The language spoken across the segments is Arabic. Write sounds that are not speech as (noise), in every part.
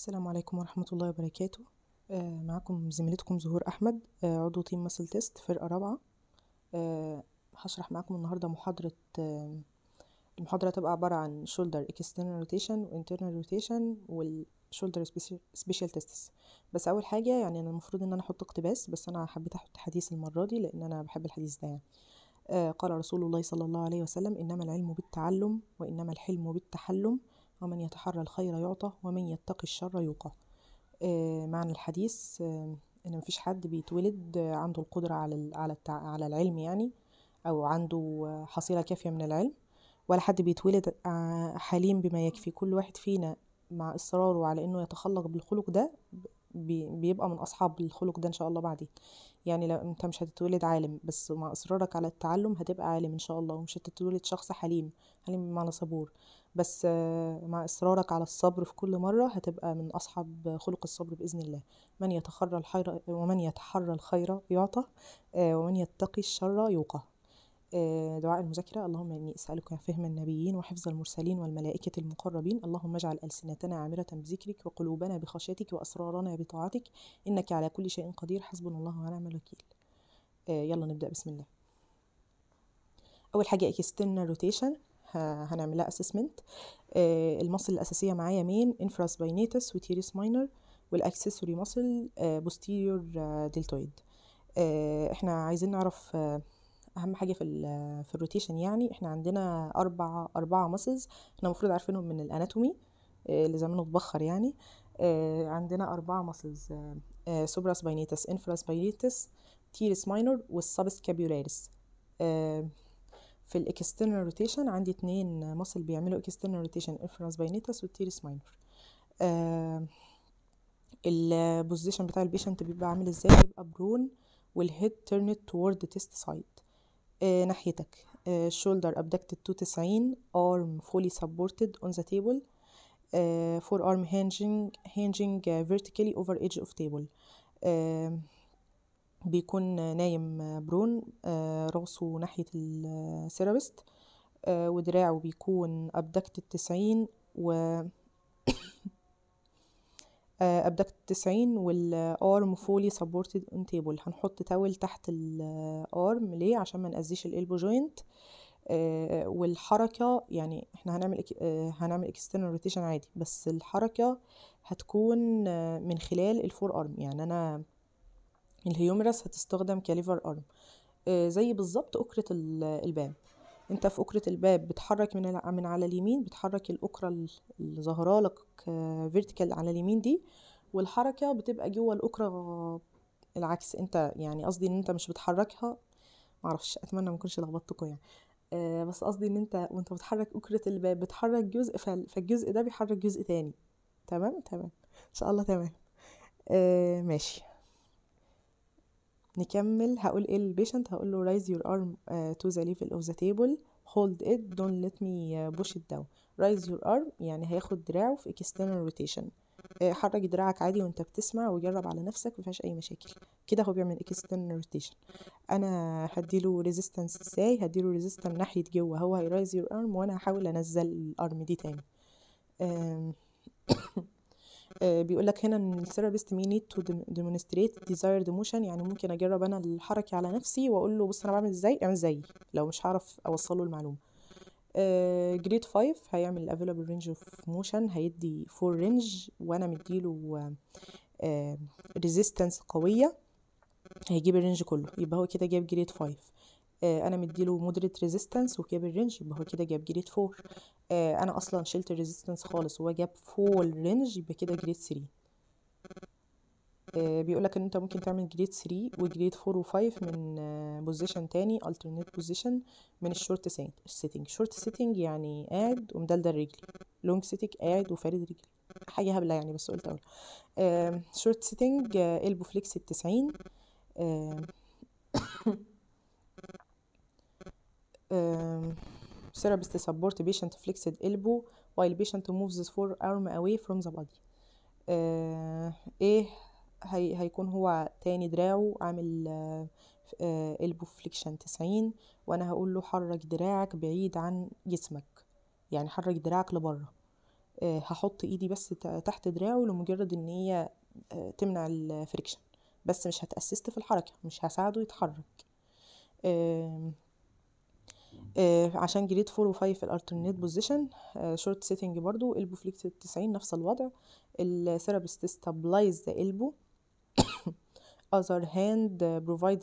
السلام عليكم ورحمة الله وبركاته آه، معكم معاكم زميلتكم زهور أحمد آه، عضو تيم مسل تيست فرقة رابعة آه، هشرح معاكم النهاردة محاضرة المحاضرة هتبقى عبارة عن shoulder external rotation و internal rotation سبيشال shoulder special بس أول حاجة يعني أنا المفروض إن أنا أحط اقتباس بس أنا حبيت أحط حديث المرة دي لأن أنا بحب الحديث ده يعني قال رسول الله صلى الله عليه وسلم إنما العلم بالتعلم وإنما الحلم بالتحلم ومن يتحرى الخير يعطى ومن يتقي الشر يوقى آه، معنى الحديث آه، ان مفيش حد بيتولد عنده القدره على على العلم يعني او عنده حصيله كافيه من العلم ولا حد بيتولد آه، حليم بما يكفي كل واحد فينا مع اصراره على انه يتخلق بالخلق ده بيبقى من اصحاب الخلق ده ان شاء الله بعدين يعني لو انت مش هتتولد عالم بس مع اصرارك على التعلم هتبقى عالم ان شاء الله ومش هتتولد شخص حليم حليم بمعنى صبور بس آه، مع إصرارك على الصبر في كل مرة هتبقى من أصحاب خلق الصبر بإذن الله من يتخرى الحير ومن يتحرى الخير يعطى آه، ومن يتقي الشر يوقى آه، دعاء المذاكرة اللهم إني أسألك فهم النبيين وحفظ المرسلين والملائكة المقربين اللهم اجعل ألسنتنا عامرة بذكرك وقلوبنا بخشيتك وأسرارنا بطاعتك إنك على كل شيء قدير حسبنا الله ونعم الوكيل يلا نبدأ بسم الله أول حاجة external روتيشن هنعملها لها اسسمنت آه، المصل الاساسيه معايا مين انفراس باينيتس وتيريس ماينر والاكسسوري مصل بوستيريور دلتويد احنا عايزين نعرف آه، اهم حاجه في في الروتيشن يعني احنا عندنا اربع اربعه ماسلز احنا المفروض عارفينهم من الاناتومي آه، اللي زمانه اتبخر يعني عندنا اربعه ماسلز سوبرا سباينيتس انفرا سباينيتس تيرس ماينور والسبسكابيولاريس في الاكسترنال روتيشن عندي اتنين مصل بيعملوا اكسترنال روتيشن الفرنس باينيتس والتيرس ماينور البوزيشن بتاع البيشنت بيبقى عامل ازاي بيبقى برون والهيد تيرنت توورد تيست سايد ناحيتك آه ابدكتد abducted to 90 arm fully supported on the table آه forearm hinging hinging آه، vertically over edge of آه، بيكون نايم برون آه، راسه ناحية السيرابست آه، ودراعه بيكون أبدكت التسعين و أبدكت التسعين والأرم فولي سبورتد اون تيبل هنحط تاول تحت الأرم ليه عشان ما نأذيش الإلبو آه، جوينت والحركة يعني احنا هنعمل هنعمل اكسترنال روتيشن عادي بس الحركة هتكون من خلال الفور ارم يعني انا الهيومرس هتستخدم كليفر ارم آه، زي بالظبط أكرة الباب انت في أكرة الباب بتحرك من, من على اليمين بتحرك الأكرة اللي ظاهرة لك فيرتيكال على اليمين دي والحركة بتبقى جوه الأكرة العكس انت يعني قصدي ان انت مش بتحركها معرفش اتمنى ما اكونش لخبطتكم يعني آه بس قصدي ان انت وانت بتحرك أكرة الباب بتحرك جزء فالجزء ده بيحرك جزء تاني تمام تمام ان شاء الله تمام آه ماشي نكمل هقول ايه للبيشنت هقول له raise your arm آه، to the level of the table hold it دونت ليت مي push it down raise your arm يعني هياخد دراعه في external rotation آه، حرك دراعك عادي وانت بتسمع وجرب على نفسك مفيهاش اي مشاكل كده هو بيعمل external rotation انا هديله resistance ازاي هديله resistance ناحيه جوه هو هي raise your arm وانا هحاول انزل الارم دي تاني آه، بيقول لك هنا ان الثيرابيست مي نيد تو ديمونستريت ديزايرد موشن يعني ممكن اجرب انا الحركه على نفسي واقول له بص انا بعمل ازاي اعمل زيي لو مش هعرف اوصله المعلومه جريد آه، 5 هيعمل الافيلابل رينج اوف موشن هيدي 4 رينج وانا مديله ريزيستنس آه، قويه هيجيب الرينج كله يبقى هو كده جاب جريد 5 آه، انا مديله مودريت ريزيستنس وجاب الرينج يبقى هو كده جاب جريد 4 آه، انا اصلا شلت الريزيستنس خالص وهو جاب 4 رينج يبقى كده جريد 3 آه، بيقول لك ان انت ممكن تعمل جريد 3 وجريد 4 و5 من بوزيشن تاني الترنيت بوزيشن من الشورت سيتنج شورت سيتنج يعني قاعد ومدلدل رجلي لونج سيتنج قاعد وفارد رجلي حاجة هبلة يعني بس قلت اقولها شورت سيتنج البو فليكس التسعين سيرابست سبورت بيشنت فليكسد البو وايل بيشنت موفز فور ارم اواي فروم ذا بادي ايه هي هيكون هو تاني دراعه عامل البو آه، فليكشن آه، تسعين وانا هقول له حرك دراعك بعيد عن جسمك يعني حرك دراعك لبره آه، هحط ايدي بس تحت دراعه لمجرد ان هي تمنع الفريكشن بس مش هتأسست في الحركة مش هساعده يتحرك آه عشان جريد 4 و5 الالترنيت بوزيشن آه شورت سيتنج برضو البو فليكس 90 نفس الوضع الثيرابيست ستابلايز ذا البو other hand provide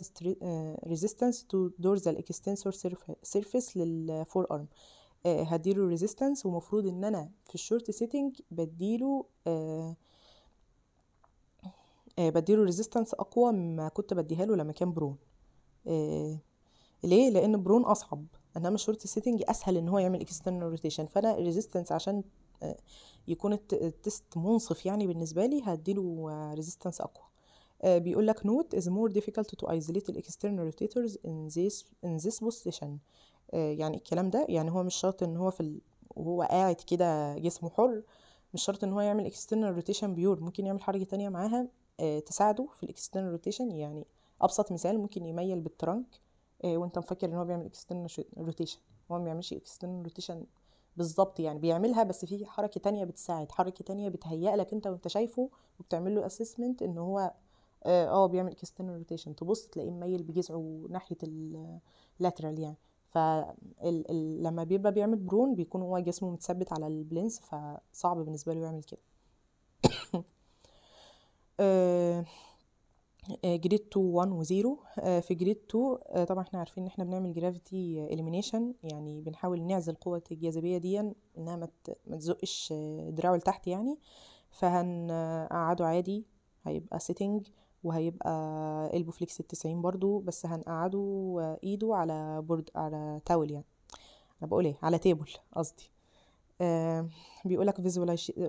resistance to dorsal extensor surface للفور ارم آه، هديله resistance ومفروض ان انا في الشورت سيتنج بديله آه آه بديله ريزيستنس اقوى مما كنت بديها له لما كان برون آه ليه لان برون اصعب انما شورت سيتنج اسهل ان هو يعمل اكسترنال روتيشن فانا الريزيستنس عشان آه، يكون التست منصف يعني بالنسبه لي هديله ريزيستنس آه، اقوى آه، بيقول لك نوت is more difficult to isolate the external rotators in this ذيس بوزيشن position يعني الكلام ده يعني هو مش شرط ان هو في ال... وهو قاعد كده جسمه حر مش شرط ان هو يعمل اكسترنال روتيشن بيور ممكن يعمل حركه تانية معاها تساعده في الاكسترنال روتيشن يعني ابسط مثال ممكن يميل بالترنك آه، وانت مفكر ان هو بيعمل اكسترنال روتيشن هو ما بيعملش اكسترنال روتيشن بالظبط يعني بيعملها بس في حركه تانية بتساعد حركه تانية بتهيئ لك انت وانت شايفه وبتعمل له اسسمنت ان هو اه, آه، بيعمل اكسترنال روتيشن تبص تلاقيه ميل بجزعه ناحيه اللاترال يعني فلما بيبقى بيعمل برون بيكون هو جسمه متثبت على البلينس فصعب بالنسبه له يعمل كده (coughs) آه، جريد 2 1 و 0 في جريد 2 آه، طبعا احنا عارفين ان احنا بنعمل جرافيتي اليمينيشن يعني بنحاول نعزل قوه الجاذبيه دي انها ما تزقش آه، دراعه لتحت يعني فهنقعده عادي هيبقى سيتنج وهيبقى البو فليكس 90 برضو بس هنقعده آه، ايده على بورد على تاول يعني انا بقول ايه على تيبل قصدي آه بيقولك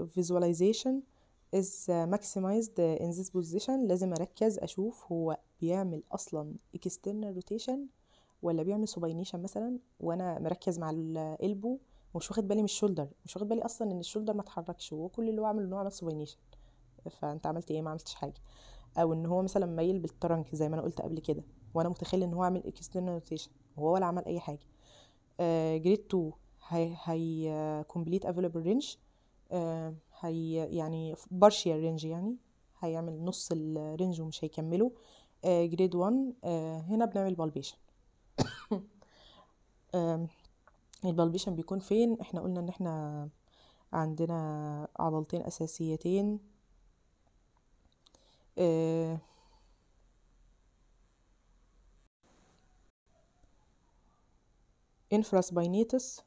فيزواليزيشن is maximized in this position لازم اركز اشوف هو بيعمل اصلا external rotation ولا بيعمل subination مثلا وانا مركز مع الالبو ومش واخد بالي من الشولدر مش واخد بالي اصلا ان الشولدر ما اتحركش وكل كل اللي هو عمله ان هو عمل subination فانت عملت ايه ما عملتش حاجه او ان هو مثلا مايل بالترنك زي ما انا قلت قبل كده وانا متخيل ان هو عامل external rotation وهو ولا عمل اي حاجه جريد آه، 2 هي هي كومبليت افيلابل رينج هي يعني بارشيا رينج يعني هيعمل نص الرينج ومش هيكمله آه جريد 1 آه هنا بنعمل بالبيشن آه البالبيشن بيكون فين احنا قلنا ان احنا عندنا عضلتين اساسيتين آه انفراس باينيتس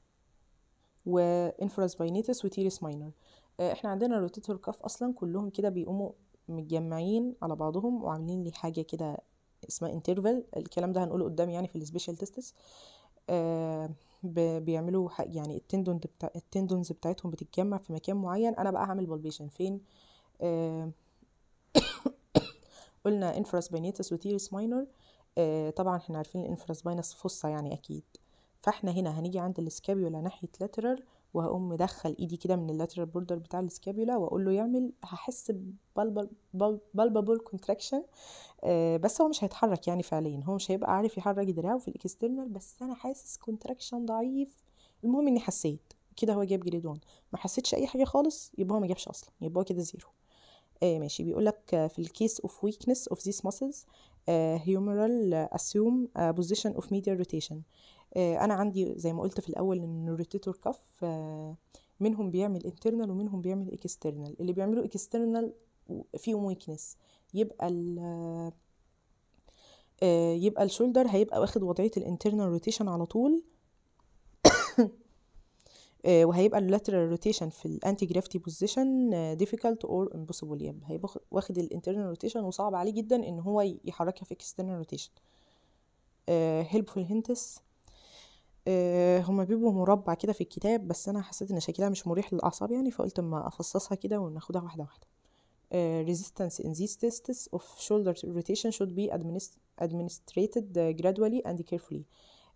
وانفراس باينيتس وتيريس ماينر احنا عندنا روتيتور كاف اصلا كلهم كده بيقوموا متجمعين على بعضهم وعاملين لي حاجه كده اسمها انترفال الكلام ده هنقوله قدام يعني في السبيشال تيستس آه بيعملوا يعني التندون بتاع التندونز بتاعتهم بتتجمع في مكان معين انا بقى هعمل بالبيشن فين آه (coughs) قلنا انفراس بينيتس وتيرس ماينور آه طبعا احنا عارفين الانفراس باينس فصه يعني اكيد فاحنا هنا هنيجي عند السكابيولا ناحيه لاترال وهقوم مدخل ايدي كده من اللاترال بوردر بتاع السكابيولا واقول له يعمل هحس بالبابول كونتراكشن آه، بس هو مش هيتحرك يعني فعليا هو مش هيبقى عارف يحرك دراعه في الاكسترنال بس انا حاسس كونتراكشن ضعيف المهم اني حسيت كده هو جاب جريد 1 ما حسيتش اي حاجه خالص يبقى هو ما جابش اصلا يبقى هو كده زيرو آه ماشي بيقول لك في الكيس اوف ويكنس اوف ذيس muscles هيومرال آه، اسيوم assume اوف position of medial rotation آه، انا عندي زي ما قلت في الاول ان الروتيتور كف آه، منهم بيعمل انترنال ومنهم بيعمل اكسترنال اللي بيعملوا اكسترنال فيهم ويكنس يبقى ال آه، يبقى الشولدر هيبقى واخد وضعيه الانترنال روتيشن على طول (coughs) وهيبقى اللاترال روتيشن في الانتي جرافتي بوزيشن ديفيكالت اور امبوسيبل يبقى هيبقى واخد الانترنال روتيشن وصعب عليه جدا ان هو يحركها في اكسترنال روتيشن هيلبفول هنتس آه، هما بيبقوا مربع كده في الكتاب بس انا حسيت ان شكلها مش مريح للاعصاب يعني فقلت اما افصصها كده وناخدها واحده واحده آه، resistance in these tests of shoulder rotation should be administrated gradually and carefully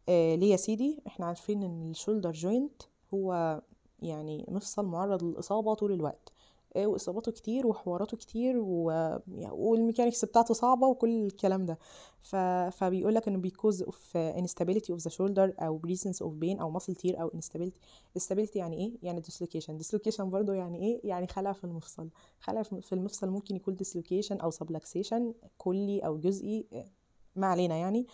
آه، ليه يا سيدي احنا عارفين ان الشولدر جوينت هو يعني مفصل معرض للاصابه طول الوقت ايه، واصاباته كتير وحواراته كتير و... يعني، والميكانيكس بتاعته صعبه وكل الكلام ده ف... فبيقول لك انه بيكوز اوف انستابيليتي اوف ذا شولدر او بريسنس اوف بين او ماسل تير او انستابيليتي instability يعني ايه يعني ديسلوكيشن ديسلوكيشن برضو يعني ايه يعني خلع في المفصل خلع في المفصل ممكن يكون ديسلوكيشن او سبلكسيشن كلي او جزئي ما علينا يعني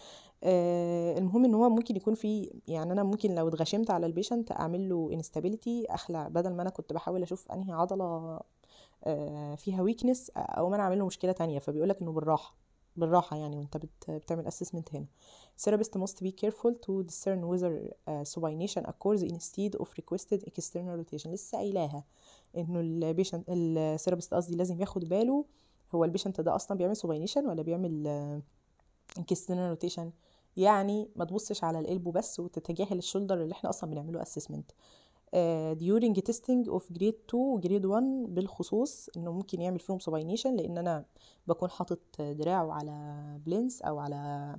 آه، المهم ان هو ممكن يكون في يعني انا ممكن لو اتغشمت على البيشنت اعمل له انستابيليتي اخلع بدل ما انا كنت بحاول اشوف انهي عضله آه، فيها ويكنس او ما انا اعمل له مشكله تانية فبيقولك انه بالراحه بالراحه يعني وانت بت بتعمل اسسمنت هنا therapist must be careful to discern whether uh, آه، subination occurs instead of requested external rotation لسه قايلاها انه البيشنت الثيرابيست قصدي لازم ياخد باله هو البيشنت ده اصلا بيعمل subination ولا بيعمل uh, external rotation يعني ما تبصش على القلب بس وتتجاهل الشولدر اللي احنا اصلا بنعمله اسسمنت ديورنج تيستينج اوف جريد 2 وجريد 1 بالخصوص انه ممكن يعمل فيهم سباينيشن لان انا بكون حاطط دراعه على بلينس او على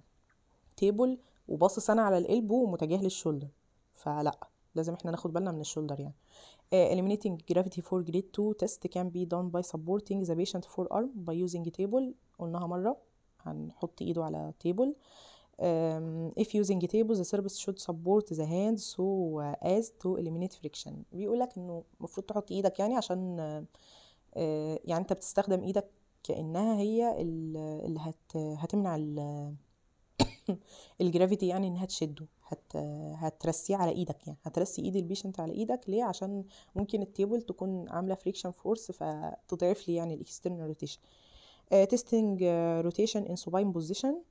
تيبل وباصص انا على القلب ومتجاهل الشولدر فلا لازم احنا ناخد بالنا من الشولدر يعني uh, eliminating gravity for grade 2 test can be done by supporting the patient forearm by using table قلناها مرة هنحط ايده على table Um, if using tables the service should support the hand so uh, as to eliminate friction بيقول لك انه المفروض تحط ايدك يعني عشان uh, يعني انت بتستخدم ايدك كانها هي اللي هت هتمنع الجرافيتي (coughs) يعني انها تشده هت هترسيه على ايدك يعني هترسي ايد البيشنت على ايدك ليه عشان ممكن التيبل تكون عامله فريكشن فورس فتضعف لي يعني الاكسترنال روتيشن تيستنج روتيشن ان سوباين بوزيشن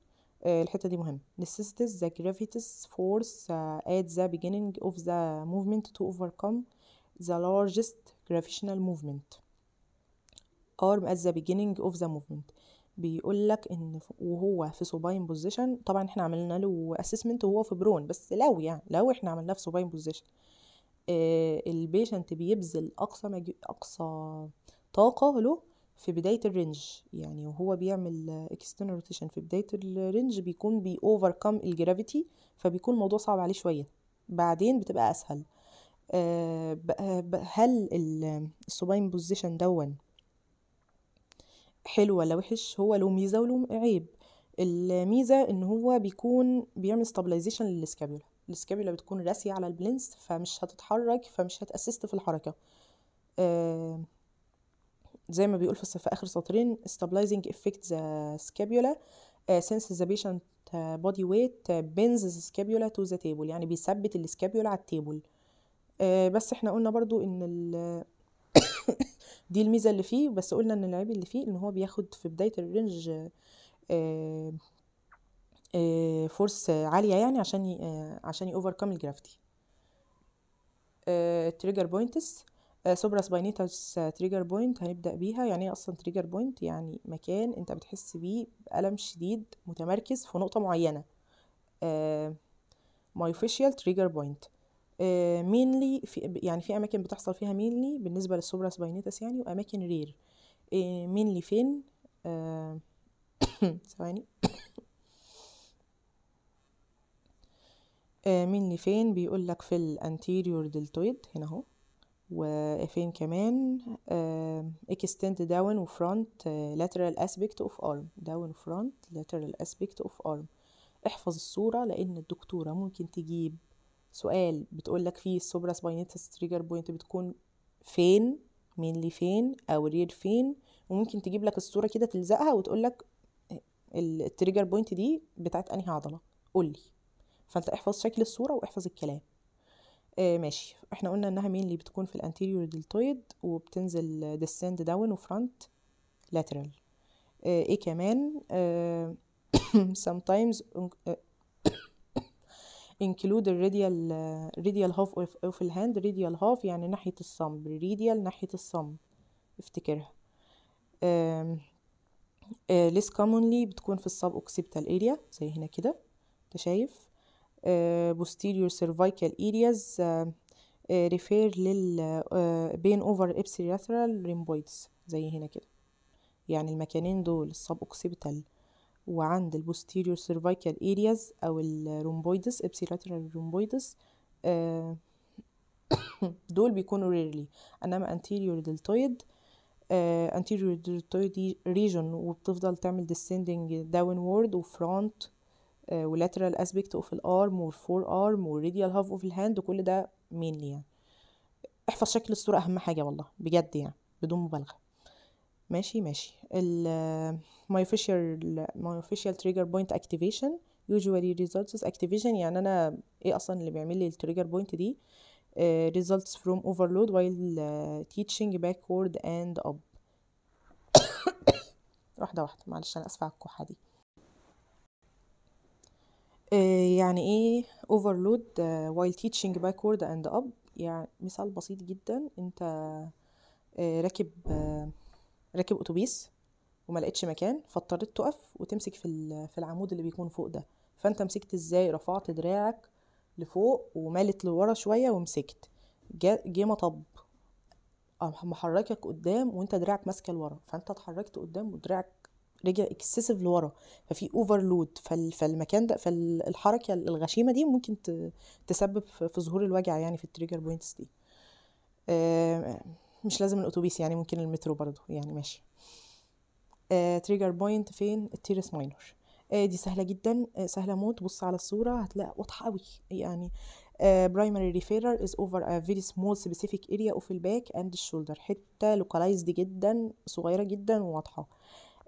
آه، الحته دي مهمه necessitates the gravitous force uh, at the beginning of the movement to overcome the largest gravitational movement arm at the beginning of the movement بيقول لك ان وهو في سوباين بوزيشن طبعا احنا عملنا له اسسمنت وهو في برون بس لو يعني لو احنا عملناه في سوباين بوزيشن البيشنت بيبذل اقصى مج... اقصى طاقه له في بداية الرنج يعني وهو بيعمل external rotation في بداية الرنج بيكون بي overcome الجرافيتي فبيكون الموضوع صعب عليه شوية بعدين بتبقى أسهل أه هل السوباين بوزيشن دون حلو ولا وحش هو له ميزة وله عيب الميزة ان هو بيكون بيعمل stabilization للسكابيولا السكابيولا بتكون راسية على البلنس فمش هتتحرك فمش هتأسست في الحركة آه، زي ما بيقول في, في اخر سطرين stabilizing effect the آه، scapula uh, آه، since the patient آه، body weight bends the scapula to the table يعني بيثبت السكابيولا على التيبل uh, بس احنا قلنا برضو ان ال (coughs) دي الميزه اللي فيه بس قلنا ان العيب اللي فيه ان هو بياخد في بدايه الرينج فورس عاليه يعني عشان عشان يوفر كام الجرافتي تريجر بوينتس آه، سوبرا سباينيتاس تريجر آه، بوينت هنبدا بيها يعني ايه اصلا تريجر بوينت يعني مكان انت بتحس بيه بالم شديد متمركز في نقطه معينه اوفيشال تريجر بوينت مينلي في يعني في اماكن بتحصل فيها مينلي بالنسبه للسوبرا سباينيتاس يعني واماكن رير مينلي آه، فين (coughs) ثواني مينلي (coughs) فين بيقول لك في الانتيريور دلتويد هنا اهو وقفين كمان اكستند داون وفرونت لاترال اسبكت اوف ارم داون فرونت لاترال اسبكت اوف ارم احفظ الصورة لأن الدكتورة ممكن تجيب سؤال بتقول لك فيه السوبرا سباينيتس تريجر بوينت بتكون فين مين لي فين أو رير فين وممكن تجيب لك الصورة كده تلزقها وتقول لك التريجر بوينت دي بتاعت أنهي عضلة قولي فأنت احفظ شكل الصورة واحفظ الكلام آه ماشي احنا قلنا انها مين اللي بتكون في الانتيريور دلتويد وبتنزل ديسند داون وفرونت لاترال ايه كمان آه (coughs) sometimes (coughs) include الراديال radial half of the hand radial half يعني ناحية الصم radial ناحية الصم افتكرها آه less commonly بتكون في السب occipital area زي هنا كده انت شايف آه، posterior cervical areas آه، آه، refer لل بين over ipsilateral rhomboids زي هنا كده يعني المكانين دول السب اوكسيبيتال وعند البوستيريور سيرفايكال ارياز او الرومبويدس ابسيلاترال رومبويدس دول بيكونوا ريرلي انما انتيريور دلتويد انتيريور دلتويد ريجون وبتفضل تعمل ديسيندنج داون وورد وفرونت و آه، lateral aspect of ولاترال اسبكت اوف الارم والفور ارم والريديال هاف اوف الهاند وكل ده مينلي يعني احفظ شكل الصوره اهم حاجه والله بجد يعني بدون مبالغه ماشي ماشي ال آه، myofascial myofascial trigger point activation usually results activation يعني انا ايه اصلا اللي بيعمل لي التريجر بوينت دي uh, results from overload while teaching backward and up (coughs) واحده واحده معلش انا اسفه على الكحه دي آه، يعني ايه overload آه، while teaching backward and up يعني مثال بسيط جدا انت آه، راكب راكب اتوبيس وما لقيتش مكان فاضطريت تقف وتمسك في في العمود اللي بيكون فوق ده فانت مسكت ازاي رفعت دراعك لفوق ومالت لورا شويه ومسكت جه مطب محركك قدام وانت دراعك ماسكه لورا فانت اتحركت قدام ودراعك رجع اكسسيف لورا ففي اوفرلود فالمكان ده فالحركه الغشيمه دي ممكن تسبب في ظهور الوجع يعني في التريجر بوينتس دي آه، مش لازم الاتوبيس يعني ممكن المترو برضه يعني ماشي تريجر آه، بوينت فين التيرس ماينور آه، دي سهلة جدا سهلة موت بص على الصورة هتلاقي واضحة قوي يعني primary referrer is over a very small specific area of the back and the shoulder حتة localized جدا صغيرة جدا وواضحة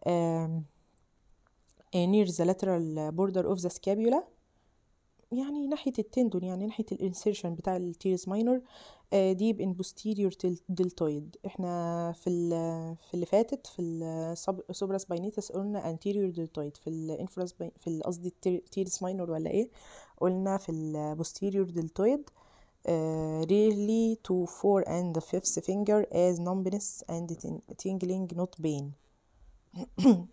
آه، near the lateral border of the scapula يعني ناحية التندون يعني ناحية الانسيرشن بتاع التيرز ماينور ديب ان بوستيريور دلتويد احنا في في اللي فاتت في السوبرا سباينيتس قلنا انتيريور دلتويد في الانفراس في قصدي التيرز ماينور ولا ايه قلنا في البوستيريور دلتويد ريلي تو فور اند the fifth finger as numbness and tingling not pain (coughs)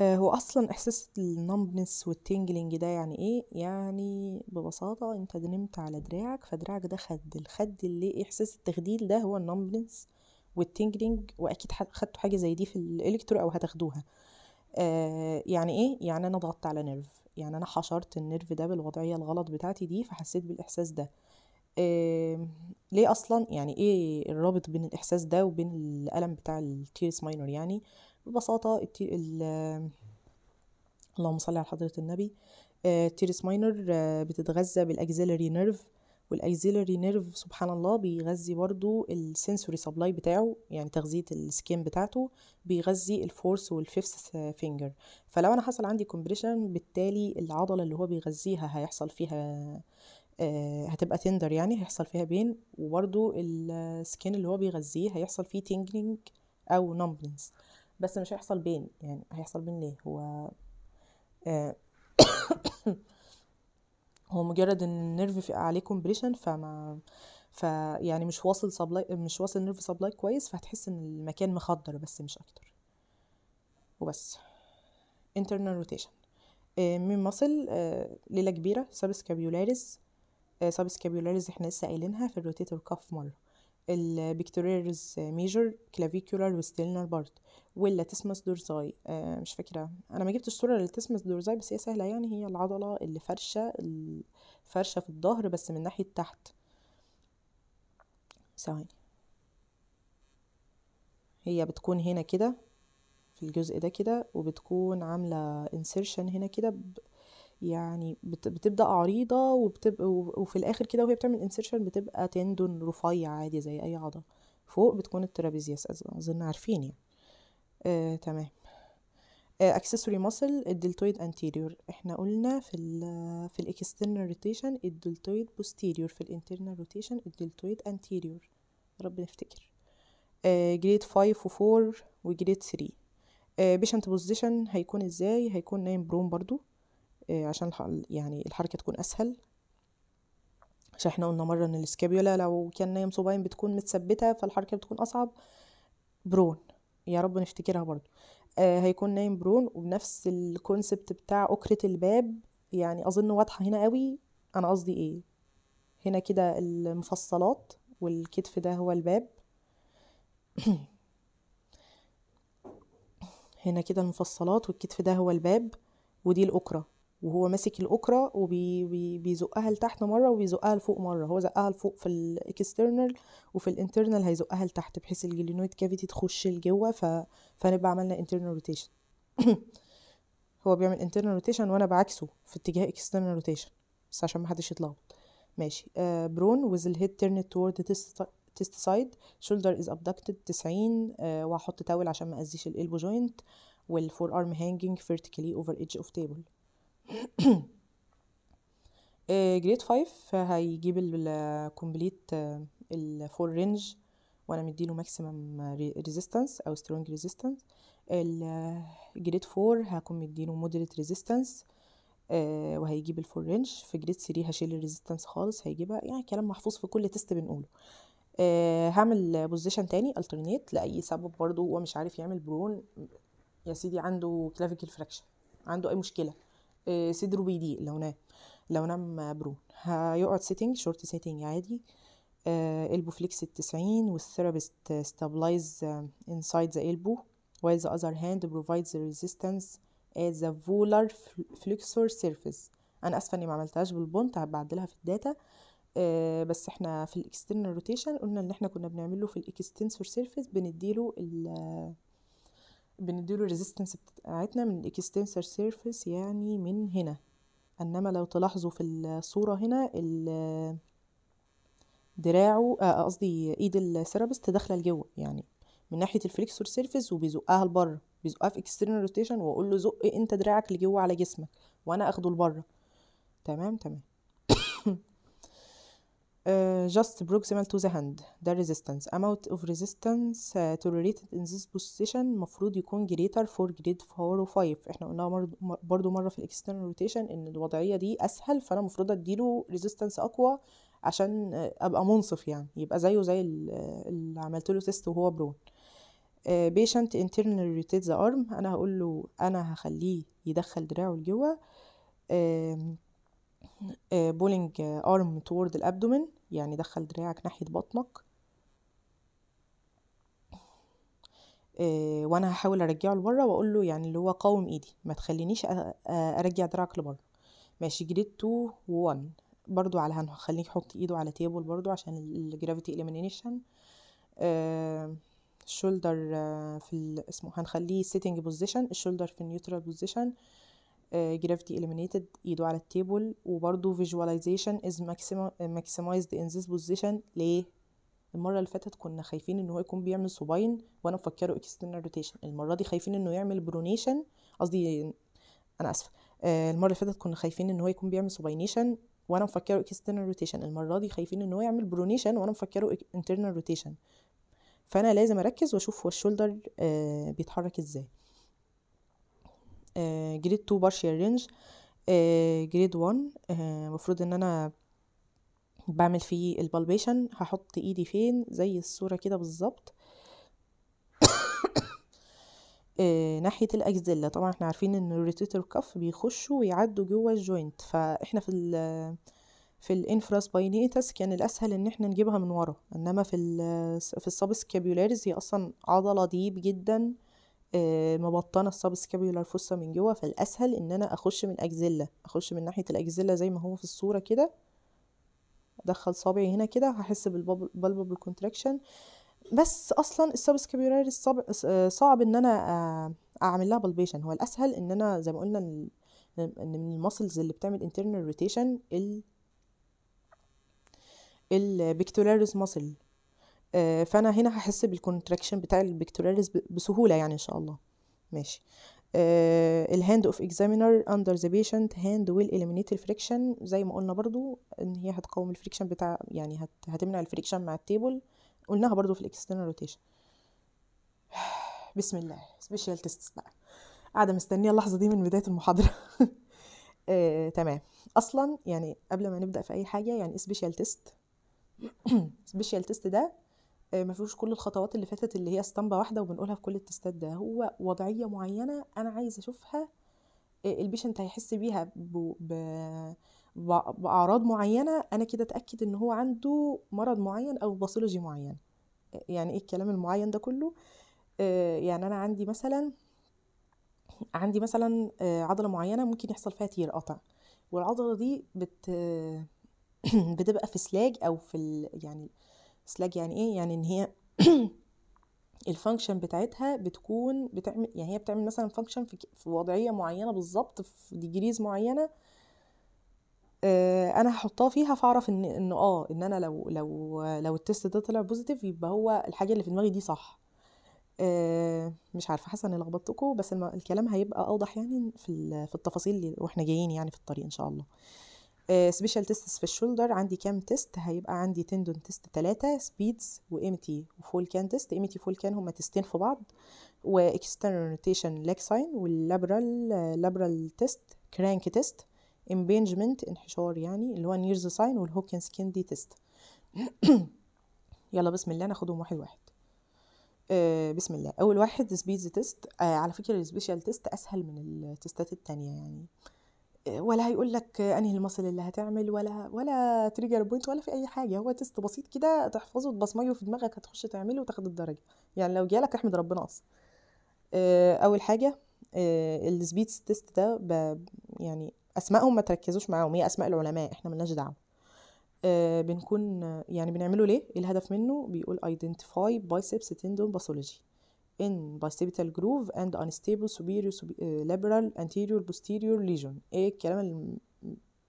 آه، هو اصلا احساس النمبنس والتنجلينج ده يعني ايه يعني ببساطه انت نمت على دراعك فدراعك ده خد الخد اللي احساس التخديل ده هو النمبنس والتنجلينج واكيد خدتوا حاجه زي دي في الالكترو او هتاخدوها آه يعني ايه يعني انا ضغطت على نيرف يعني انا حشرت النيرف ده بالوضعيه الغلط بتاعتي دي فحسيت بالاحساس ده ليه اصلا يعني ايه الرابط بين الاحساس ده وبين الالم بتاع التيرس ماينور يعني ببساطه التي... اللهم صل على حضره النبي آه، التيرس ماينور آه، بتتغذى بالاكزيلري نيرف والاكزيلري نيرف سبحان الله بيغذي برضو السنسوري سبلاي بتاعه يعني تغذية السكين بتاعته بيغذي الفورس والفيفث فينجر فلو انا حصل عندي كومبريشن بالتالي العضلة اللي هو بيغذيها هيحصل فيها آه، هتبقى تندر يعني هيحصل فيها بين وبرده السكين اللي هو بيغذيه هيحصل فيه تينجلينج او نمبنس بس مش هيحصل بين يعني هيحصل بين ليه هو آه، (coughs) هو مجرد ان النيرف عليه كومبريشن فما يعني مش واصل سبلاي مش واصل نيرف سبلاي كويس فهتحس ان المكان مخدر بس مش اكتر وبس internal rotation من آه، مصل ليلة كبيرة سابسكابيولاريس سب آه، سكابيولاريز احنا لسه قايلينها في الروتيتور كاف مره البيكتوريرز ميجور كلافيكولار وستيلنر برضه واللاتسمس دورزاي مش فاكره انا ما جبتش صوره للاتسمس دورزاي بس هي سهله يعني هي العضله اللي فرشه الفرشه في الظهر بس من ناحيه تحت ثواني هي بتكون هنا كده في الجزء ده كده وبتكون عامله انسرشن هنا كده يعني بتبدا عريضه وبتبقى وفي الاخر كده وهي بتعمل انسيرشن بتبقى تندون رفيع عادي زي اي عضله فوق بتكون الترابيزياس اظن عارفين يعني آه تمام اكسسوري آه، ماسل الدلتويد انتيريور احنا قلنا في ال في الاكسترنال روتيشن الدلتويد بوستيريور في الانترنال روتيشن الدلتويد انتيريور رب نفتكر جريد 5 و4 وجريد 3 بيشنت بوزيشن هيكون ازاي هيكون نايم بروم برضو آه، عشان يعني الحركة تكون أسهل عشان احنا قلنا مرة ان السكابيولا لو كان نايم صباين بتكون متثبتة فالحركة بتكون أصعب برون يا رب نفتكرها برضو آه، هيكون نايم برون وبنفس الكونسبت بتاع أكرة الباب يعني أظن واضحة هنا قوي أنا قصدي إيه هنا كده المفصلات والكتف ده هو الباب (clears throat) هنا كده المفصلات والكتف ده هو الباب ودي الأكرة وهو ماسك الاكرة وبيزقها لتحت مرة وبيزقها لفوق مرة هو زقها لفوق في الاكسترنال وفي الانترنال هيزقها لتحت بحيث الجلينويد كافيتي تخش لجوه ف... فنبقى عملنا انترنال روتيشن (coughs) هو بيعمل انترنال روتيشن وانا بعكسه في اتجاه اكسترنال روتيشن بس عشان محدش يتلخبط ماشي آه برون وذ الهيد تيرن the تيست سايد شولدر از abducted 90 آه وهحط تاول عشان ما اذيش الالبو جوينت والفور ارم هانجينج فيرتيكالي اوفر ايدج اوف تيبل جريد فايف هيجيب الكمبليت الفول رينج وانا مديله ماكسيمم ريزيستنس او سترونج ريزيستنس الجريد فور هكون مديله مودريت ريزيستنس آه، وهيجيب الفول رينج في جريد 3 هشيل الريزيستنس خالص هيجيبها يعني كلام محفوظ في كل تيست بنقوله آه، هعمل بوزيشن تاني الترنيت لاي سبب برضه هو مش عارف يعمل برون يا سيدي عنده كلافيكال فراكشن عنده اي مشكله آه، صدره بيضيق لو نام لو نام برون هيقعد سيتنج شورت سيتنج عادي البو آه، فليكس التسعين والثيرابيست stabilize inside the elbow while the other hand provides the resistance at the volar flexor surface انا اسفه اني ما عملتهاش بالبونت هبعدلها في الداتا آه بس احنا في الاكسترنال روتيشن قلنا ان احنا كنا بنعمله في الاكستنسور سيرفيس بنديله بنديله الريزيستنس بتاعتنا من الاكستنسر سيرفيس يعني من هنا انما لو تلاحظوا في الصورة هنا دراعه آه، قصدي ايد السيرابست داخله لجوه يعني من ناحيه الفليكسور سيرفيس وبيزقها لبره بيزقها في اكسترنال روتيشن واقول له زق انت دراعك لجوه على جسمك وانا اخده لبره تمام تمام آه، just proximal to the hand ده resistance amount of resistance uh, tolerated in this position المفروض يكون greater for grade 4 و 5 احنا مر... برضو مرة في external rotation ان الوضعية دي اسهل فانا المفروض اديله resistance اقوى عشان آه، ابقى منصف يعني يبقى زيه زي اللي عملت له تيست وهو برون بيشنت آه، internal rotate the arm انا هقول له انا هخليه يدخل دراعه لجوه آه، بولينج ارم تورد الابدومين يعني دخل دراعك ناحيه بطنك آه، وانا هحاول ارجعه لبره واقول له يعني اللي هو قاوم ايدي ما تخلينيش آه، ارجع دراعك لبره ماشي جريد 2 و1 برضو على هنخليك يحط ايده على تيبل برضو عشان الجرافيتي اليمينيشن الشولدر في اسمه هنخليه سيتنج بوزيشن الشولدر في نيوترال بوزيشن آه، gravity eliminated ايده على التيبل وبرده visualization is maximized in this position ليه؟ المرة اللي فاتت كنا خايفين ان هو يكون بيعمل صباين وانا مفكره external rotation المرة دي خايفين انه يعمل برونيشن قصدي انا اسفة آه، المرة اللي فاتت كنا خايفين ان هو يكون بيعمل سوباينيشن وانا مفكره external rotation المرة دي خايفين ان هو يعمل برونيشن وانا مفكره internal rotation فانا لازم اركز واشوف هو الشولدر آه، بيتحرك ازاي آه، جريد 2 بارشيال رينج آه، جريد 1 آه، المفروض ان انا بعمل فيه البالبيشن هحط ايدي فين زي الصورة كده بالظبط (coughs) ناحية الأكزيلا طبعا احنا عارفين ان الروتيتور كف بيخشوا ويعدوا جوه الجوينت فاحنا في الـ في الانفرا سباينيتس كان الأسهل ان احنا نجيبها من ورا انما في الـ في السبسكابيولاريز هي اصلا عضلة ديب جدا آه، مبطنه السبسكابيولار فوسا من جوه فالاسهل ان انا اخش من اجزله اخش من ناحيه الاجزله زي ما هو في الصوره كده ادخل صابعي هنا كده هحس بالبالبابل كونتراكشن بس اصلا السبسكابيولار آه، صعب ان انا آه، اعمل لها بالبيشن هو الاسهل ان انا زي ما قلنا ان من المسلز اللي بتعمل internal rotation ال البيكتولاريس ماسل آه، فانا هنا هحس بالكونتراكشن بتاع البكتوراليس بسهوله يعني ان شاء الله ماشي الهاند اوف اكزامينر اندر ذا بيشنت هاند ويل اليمينيت الفريكشن زي ما قلنا برضو ان هي هتقاوم الفريكشن بتاع يعني هت هتمنع الفريكشن مع التيبل قلناها برضو في الاكسترنال روتيشن (sighs) بسم الله سبيشال تيست بقى قاعده مستنيه اللحظه دي من بدايه المحاضره (laughs) آه، تمام اصلا يعني قبل ما نبدا في اي حاجه يعني سبيشال تيست سبيشال تيست ده آه، ما فيهوش كل الخطوات اللي فاتت اللي هي اسطمبه واحده وبنقولها في كل التستات ده هو وضعيه معينه انا عايزه اشوفها آه، البيشنت هيحس بيها ب... ب... باعراض معينه انا كده اتاكد ان هو عنده مرض معين او باثولوجي معين آه، يعني ايه الكلام المعين ده كله يعني انا عندي مثلا عندي مثلا عضله معينه ممكن يحصل فيها تير قطع والعضله دي بت (clears throat) بتبقى في سلاج او في ال... يعني سلاج يعني ايه يعني ان هي (coughs) الفانكشن بتاعتها بتكون بتعمل يعني هي بتعمل مثلا فانكشن في, في وضعيه معينه بالظبط في ديجريز معينه آه، انا هحطها فيها فاعرف ان ان اه ان انا لو لو لو التست ده طلع بوزيتيف يبقى هو الحاجه اللي في دماغي دي صح آه، مش عارفه حاسه اني لخبطتكم بس الكلام هيبقى اوضح يعني في في التفاصيل واحنا جايين يعني في الطريق ان شاء الله سبيشال آه، تيستس في الشولدر عندي كام تيست هيبقى عندي تندون تيست 3 سبيدز وامتي وفول كان تيست امتي فول كان هما تيستين في بعض واكسترنال روتيشن ساين واللابرال لابرال تيست كرانك تيست امبينجمنت انحشار يعني اللي هو نيرز ساين والهوكنز كيندي تيست يلا بسم الله ناخدهم واحد واحد آه بسم الله اول واحد سبيدز تيست آه على فكره السبيشال تيست اسهل من التستات التانية يعني آه ولا هيقول لك انهي المصل اللي هتعمل ولا ولا تريجر بوينت ولا في اي حاجه هو تيست بسيط كده تحفظه تبصميه في دماغك هتخش تعمله وتاخد الدرجه يعني لو جالك احمد ربنا اصلا آه، اول حاجه آه، السبيد تيست ده يعني اسمائهم ما تركزوش معاهم هي اسماء العلماء احنا ملناش دعوه آه، بنكون يعني بنعمله ليه الهدف منه بيقول identify biceps tendon pathology in bicipital groove and unstable superior uh, lateral anterior posterior lesion ايه الكلام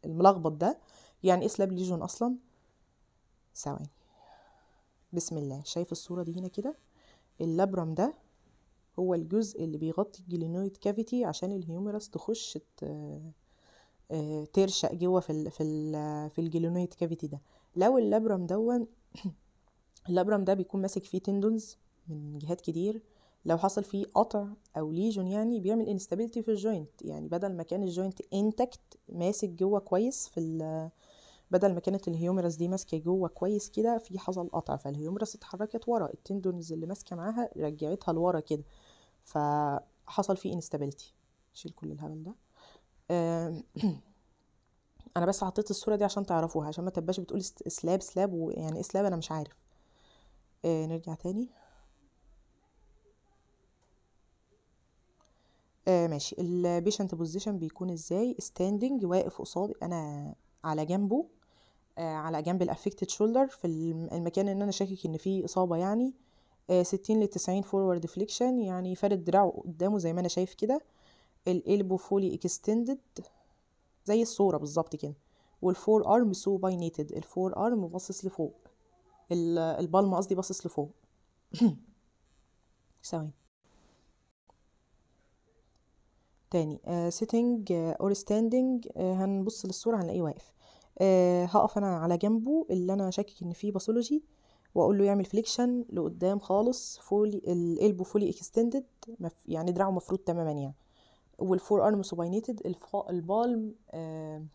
الملخبط ده يعني ايه سلاب ليجون اصلا ثواني بسم الله شايف الصوره دي هنا كده اللابرم ده هو الجزء اللي بيغطي الجلينويد كافيتي عشان الهيوميرس تخش آه، ترشق جوه في الـ في الـ في الجلينويد كافيتي ده لو اللابرم دون (coughs) اللابرم ده بيكون ماسك فيه تندونز من جهات كتير لو حصل فيه قطع او ليجن يعني بيعمل انستابيلتي في الجوينت يعني بدل ما كان الجوينت انتكت ماسك جوه كويس في بدل ما كانت الهيومرس دي ماسكه جوه كويس كده في حصل قطع فالهيومرس اتحركت ورا التندونز اللي ماسكه معاها رجعتها لورا كده فحصل فيه انستابيلتي شيل كل الهبل ده آه، (clears throat) انا بس حطيت الصوره دي عشان تعرفوها عشان ما تبقاش بتقول سلاب سلاب ويعني ايه سلاب انا مش عارف آه، نرجع تاني آه ماشي البيشنت بوزيشن بيكون ازاي ستاندنج واقف قصادي انا على جنبه آه على جنب الافكتد شولدر في المكان ان انا شاكك ان فيه اصابه يعني آه، ستين لتسعين فورورد فليكشن يعني فارد دراعه قدامه زي ما انا شايف كده الالبو فولي اكستندد زي الصوره بالظبط كده والفور ارم سو باينيتد الفور ارم باصص لفوق البالم قصدي باصص لفوق (coughs) ثواني تاني سيتنج اور ستاندنج هنبص للصوره هنلاقيه واقف آه هقف انا على جنبه اللي انا شاكك ان فيه باثولوجي واقول له يعمل فليكشن لقدام خالص فولي الالبو فولي اكستندد يعني دراعه مفروض تماما يعني والفور ارم سوبينيتد البالم آه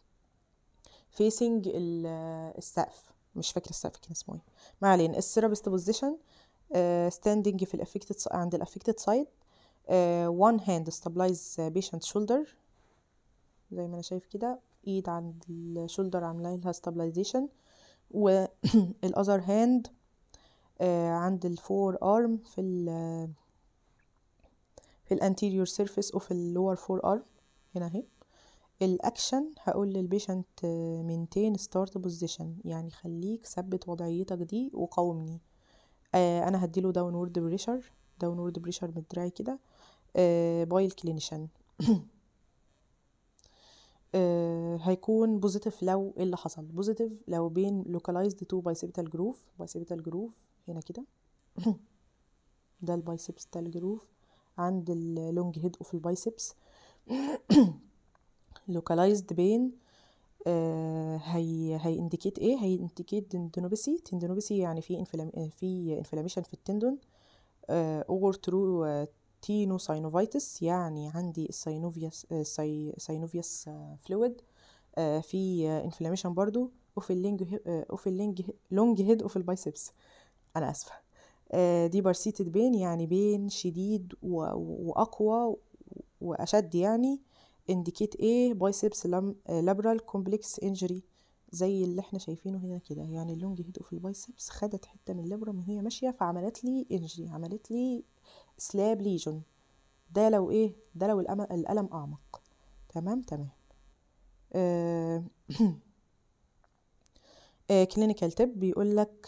فيسنج السقف مش فاكر السقف كان اسمه ايه ما علينا السيرابست بوزيشن ستاندنج في الافكتد عند الافكتد سايد آه، one hand stabilize patient shoulder زي ما انا شايف كده ايد عند الشولدر عامله لها stabilization (coughs) hand هاند آه، عند الفور ارم في ال في الانتيريور سيرفيس في اللور فور ارم هنا اهي الاكشن هقول للبيشنت مينتين ستارت بوزيشن يعني خليك ثبت وضعيتك دي وقاومني آه انا هديله داونورد بريشر داونورد بريشر من دراعي كده بايل آه، كلينيشن (coughs) آه، هيكون بوزيتيف لو ايه اللي حصل بوزيتيف لو بين لوكالايزد تو bicipital جروف bicipital جروف هنا كده (coughs) ده البايسبستال جروف عند اللونج هيد اوف البايسبس لوكالايزد بين آه هي هي انديكيت ايه هي انديكيت تندنوبسي تندنوبسي يعني في انفلام في انفلاميشن في التندون اور آه، ترو تينوساينوفايتس يعني عندي الساينوفيس ساينوفيس فلويد آه، آه، في انفلاميشن آه، برضو وفي اللينج وفي اللينج لونج هيد وفي البايسبس انا اسفه دي بارسيتد بين يعني بين شديد واقوى واشد يعني انديكيت ايه بايسبس لابرال كومبلكس انجري زي اللي احنا شايفينه هنا كده يعني اللونج هيد اوف البايسبس خدت حته من الليبرا من هي ماشيه فعملت لي انجري عملت لي سلاب ليجون ده لو ايه ده لو الالم اعمق تمام تمام آه كلينيكال تيب بيقول لك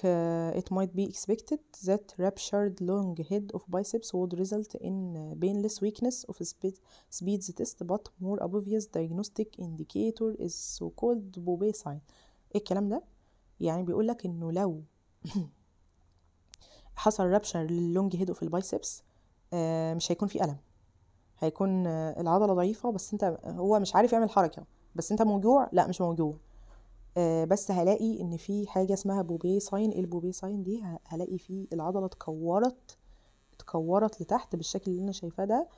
it might be expected that ruptured long head of biceps would result in painless weakness of speed test but more obvious diagnostic indicator is so called bobe sign ايه الكلام ده يعني بيقول لك انه لو حصل رابشر لللونج هيد اوف البايسبس آه، مش هيكون في الم هيكون آه، العضله ضعيفه بس انت آه، هو مش عارف يعمل حركه بس انت موجوع لا مش موجوع بس هلاقي ان في حاجه اسمها بوبيه ساين إيه البوبيه ساين دي هلاقي في العضله اتكورت اتكورت لتحت بالشكل اللي انا شايفاه ده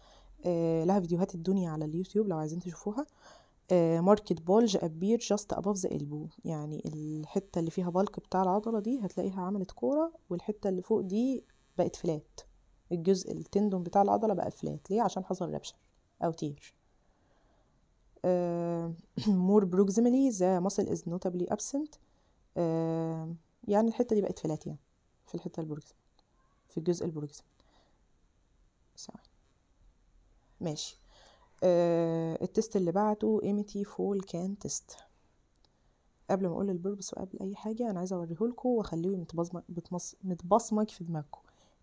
لها فيديوهات الدنيا على اليوتيوب لو عايزين تشوفوها ماركت بولج ابير جاست ابوف ذا البو يعني الحته اللي فيها بالك بتاع العضله دي هتلاقيها عملت كوره والحته اللي فوق دي بقت فلات الجزء التندون بتاع العضلة بقى فلات ليه عشان حصل رابشر أو تير مور آه، (clears throat) more proximally the muscle is notably absent آه، يعني الحتة دي بقت فلات يعني في الحتة البروكسيمال في الجزء البروكسيمال ثواني ماشي آه التست اللي بعته ايميتي فول كان تيست قبل ما اقول البربس وقبل اي حاجه انا عايزه اوريهولكوا واخليه متبصمج في دماغكم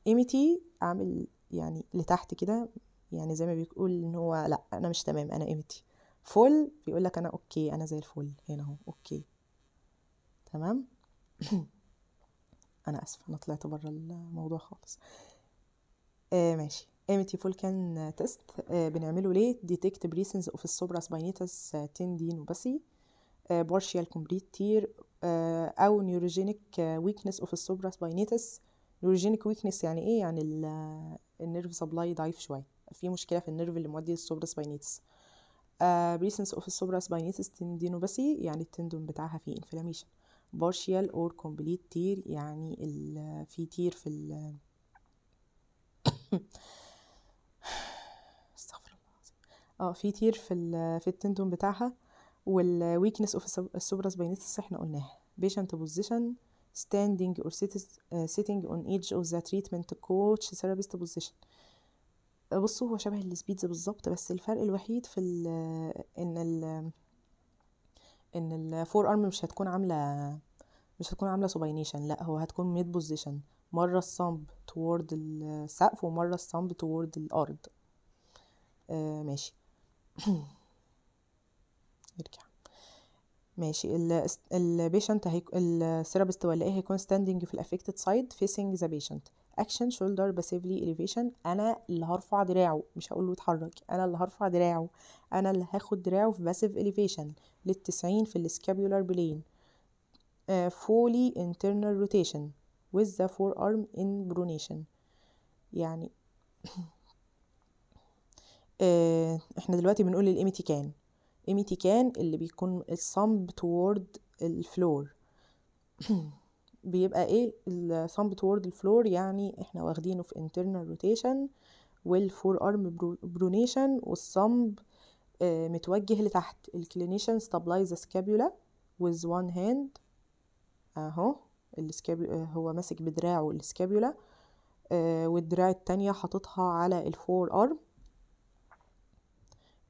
ايميتي اعمل يعني لتحت كده يعني زي ما بيقول ان هو لا انا مش تمام انا ايميتي فول بيقول لك انا اوكي انا زي الفل هنا اهو اوكي تمام (clears throat) انا اسفه انا طلعت بره الموضوع خالص آه ماشي ايميتي فول كان تيست آه بنعمله ليه ديتكت بريسنز اوف السوبرا سباينيتس تندين وبسي بارشيال كومبليت تير او نيوروجينيك ويكنس اوف السوبرا سباينيتس نيوروجينيك ويكنس يعني ايه يعني النيرف سبلاي ضعيف شويه في مشكله في النيرف اللي مؤدي للسوبرا سباينيتس بريسنس اوف السوبرا سباينيتس تندينوباسي يعني التندون بتاعها في انفلاميشن بارشيال اور كومبليت تير يعني في تير في ال (coughs) استغفر الله اه في تير في ال في التندون بتاعها والويكنس اوف السوبرا سباينيتس احنا قلناها بيشنت بوزيشن standing or uh, sitting on edge of the treatment coach therapist position آه، بصوا هو شبه السبيدز بالظبط بس الفرق الوحيد في ال آه، ان ال آه، ان الفور ارم مش هتكون عامله مش هتكون عامله سوباينيشن لا هو هتكون ميد بوزيشن مره الصمب توورد السقف ومره الصمب توورد الارض آه ماشي (coughs) نرجع ماشي البيشنت هي الثيرابيست ولا هيكون ستاندنج في الافكتد سايد facing ذا بيشنت اكشن شولدر باسيفلي اليفيشن انا اللي هرفع دراعه مش هقول له اتحرك انا اللي هرفع دراعه انا اللي هاخد دراعه في باسيف اليفيشن للتسعين في السكابيولار بلين فولي آه، internal روتيشن with the forearm in pronation يعني (laughs) آه، احنا دلوقتي بنقول للامتي كان كان اللي بيكون الصمب توورد الفلور بيبقى ايه الثumb توورد الفلور يعني احنا واخدينه في internal rotation والفور ارم برونيشن والصمب متوجه لتحت الكلينيشن stabilize scapula with one hand اهو آه، هو ماسك بدراعه السكابيولا آه، والدراع التانية حاططها على الفور ارم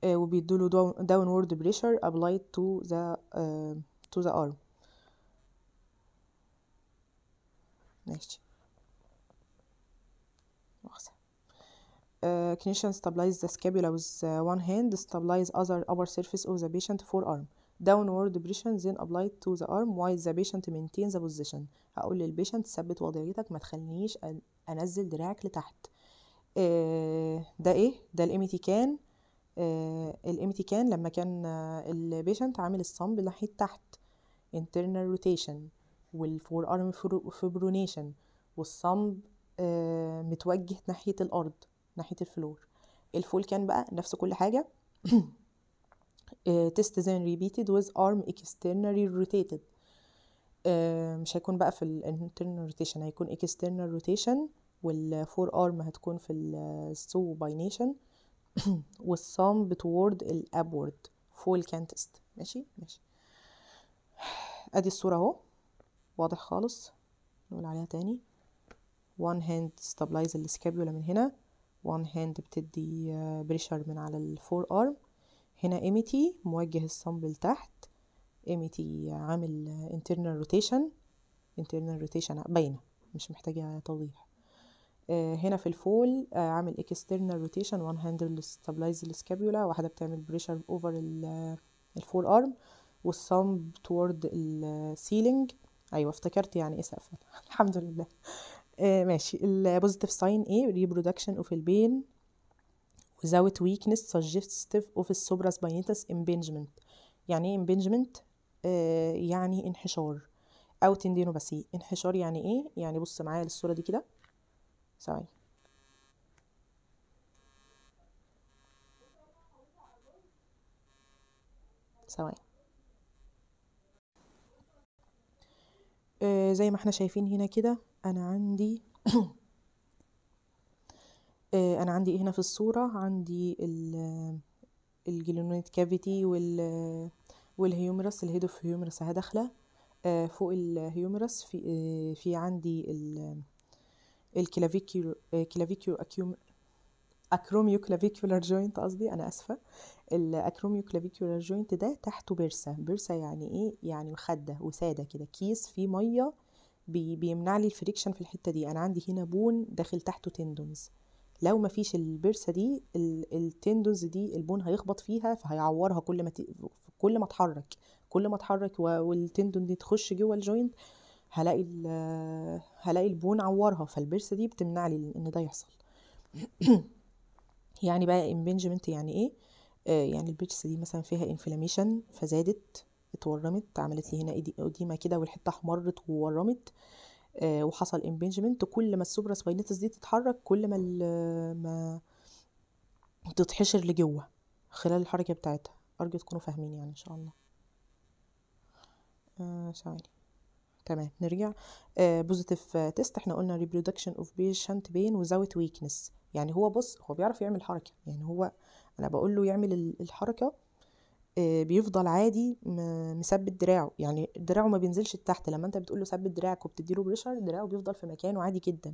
وبيدوله downward pressure applied to the uh, to the arm ماشي مؤاخذة uh, clinician stabilize the scapula with one hand stabilize other upper surface of the patient forearm downward depression then applied to the arm while the patient maintains the position هقول للبيشنت ثبت وضعيتك ما تخلينيش انزل دراعك لتحت uh, ده ايه ده الامتي كان آه، الام تي كان لما كان آه، البيشنت عامل الصنب ناحية تحت internal rotation والفور ارم فبرونيشن والصنب متوجه ناحية الأرض ناحية الفلور الفول كان بقى نفس كل حاجة تيست (coughs) زين آه، repeated with arm externally rotated مش هيكون بقى في الانترنال روتيشن هيكون external rotation والفور ارم هتكون في السو باينيشن والصام بتورد الابورد فول كانتست ماشي ماشي (sighs) ادي الصوره اهو واضح خالص نقول عليها تاني one hand stabilize السكابيولا من هنا one hand بتدي بريشر آه، من على الفور ارم هنا ايميتي e موجه الصمب لتحت ايميتي e عامل آه، internal rotation internal rotation باينه مش محتاجه توضيح آه، هنا في الفول آه، عامل اكسترنال روتيشن وان هاند ستابلايز السكابيولا واحده بتعمل بريشر اوفر آه، الفول ارم والثامب تورد السيلينج ايوه افتكرت يعني ايه سقف (laughs) الحمد لله ماشي البوزيتيف ساين ايه ريبرودكشن اوف البين وزاوت ويكنس سجستيف اوف السوبرا supraspinatus امبنجمنت يعني ايه امبنجمنت يعني انحشار او تندينوباسي انحشار يعني ايه يعني بص معايا للصوره دي كده sorry. ثواني آه زي ما احنا شايفين هنا كده انا عندي (coughs) آه انا عندي هنا في الصورة عندي آه، الجلونيت كافيتي آه، والهيومرس الهيدوف هيومرس اهي آه فوق الهيومرس في آه في عندي ال الكلافيكيو اكيوم اكروميو كلافيكولار جوينت قصدي انا اسفه الاكروميو كلافيكولار جوينت ده تحته برسه برسه يعني ايه يعني مخده وساده كده كيس فيه ميه بي بيمنع لي الفريكشن في الحته دي انا عندي هنا بون داخل تحته تندونز لو ما فيش البرسه دي التندونز دي البون هيخبط فيها فهيعورها كل ما ت... كل ما اتحرك كل ما اتحرك والتندون دي تخش جوه الجوينت هلاقي آه، هلاقي البون عورها فالبرسه دي بتمنع لي ان ده يحصل (clears throat) يعني بقى امبنجمنت يعني ايه آه يعني البرس دي مثلا فيها انفلاميشن فزادت اتورمت عملت لي هنا اديما كده والحته احمرت وورمت آه وحصل امبنجمنت كل ما السوبرا سباينيتس دي تتحرك كل ما آه، ما تتحشر لجوه خلال الحركه بتاعتها ارجو تكونوا فاهمين يعني ان شاء الله ثواني آه تمام نرجع بوزيتيف آه، تيست احنا قلنا ريبرودكشن اوف بيشنت بين وزاوت ويكنس يعني هو بص هو بيعرف يعمل حركه يعني هو انا بقول له يعمل الحركه آه، بيفضل عادي مثبت دراعه يعني دراعه ما بينزلش لتحت لما انت بتقول له ثبت دراعك وبتديله بريشر دراعه بيفضل في مكانه عادي جدا